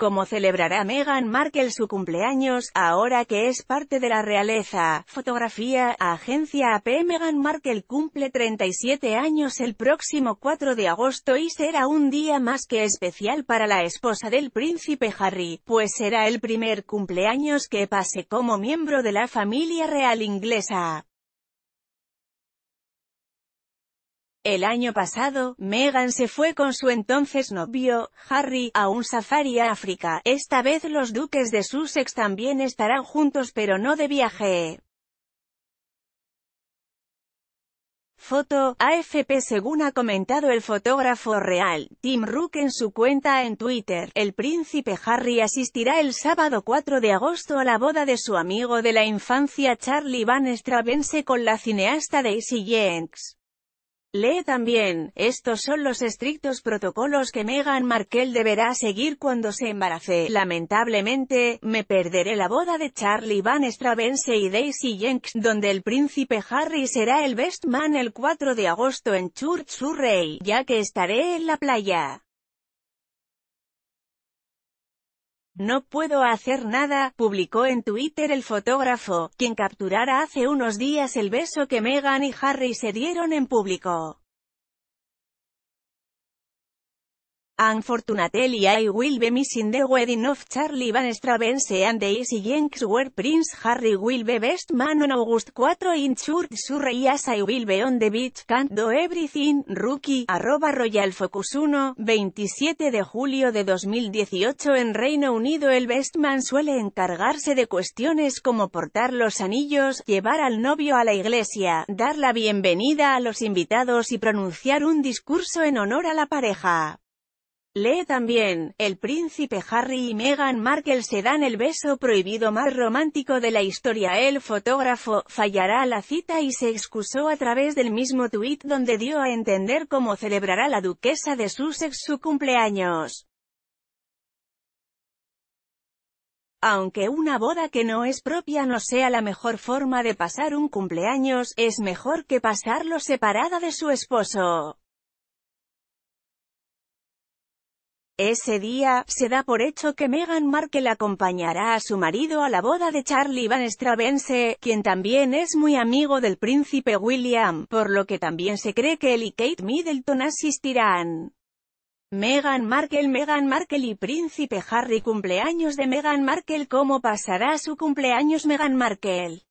Como celebrará Meghan Markle su cumpleaños, ahora que es parte de la realeza? Fotografía, agencia AP Meghan Markle cumple 37 años el próximo 4 de agosto y será un día más que especial para la esposa del príncipe Harry, pues será el primer cumpleaños que pase como miembro de la familia real inglesa. El año pasado, Meghan se fue con su entonces novio, Harry, a un safari a África. Esta vez los duques de Sussex también estarán juntos pero no de viaje. Foto, AFP Según ha comentado el fotógrafo real, Tim Rook en su cuenta en Twitter, el príncipe Harry asistirá el sábado 4 de agosto a la boda de su amigo de la infancia Charlie Van Stravense con la cineasta Daisy Jenks. Lee también, estos son los estrictos protocolos que Meghan Markle deberá seguir cuando se embarace. Lamentablemente, me perderé la boda de Charlie Van Stravense y Daisy Jenks, donde el príncipe Harry será el best man el 4 de agosto en Church Surrey, ya que estaré en la playa. No puedo hacer nada, publicó en Twitter el fotógrafo, quien capturara hace unos días el beso que Meghan y Harry se dieron en público. Unfortunately I will be missing the wedding of Charlie Van Stravense and the Easy Yanks where Prince Harry will be best man on August 4 in Church surrey as I will be on the beach can do everything, rookie, arroba Royal Focus 1, 27 de julio de 2018 en Reino Unido el best man suele encargarse de cuestiones como portar los anillos, llevar al novio a la iglesia, dar la bienvenida a los invitados y pronunciar un discurso en honor a la pareja. Lee también, el príncipe Harry y Meghan Markle se dan el beso prohibido más romántico de la historia. El fotógrafo, fallará la cita y se excusó a través del mismo tuit donde dio a entender cómo celebrará la duquesa de Sussex su cumpleaños. Aunque una boda que no es propia no sea la mejor forma de pasar un cumpleaños, es mejor que pasarlo separada de su esposo. Ese día, se da por hecho que Meghan Markle acompañará a su marido a la boda de Charlie Van Stravense, quien también es muy amigo del príncipe William, por lo que también se cree que él y Kate Middleton asistirán. Meghan Markle Meghan Markle y Príncipe Harry Cumpleaños de Meghan Markle ¿Cómo pasará su cumpleaños Meghan Markle?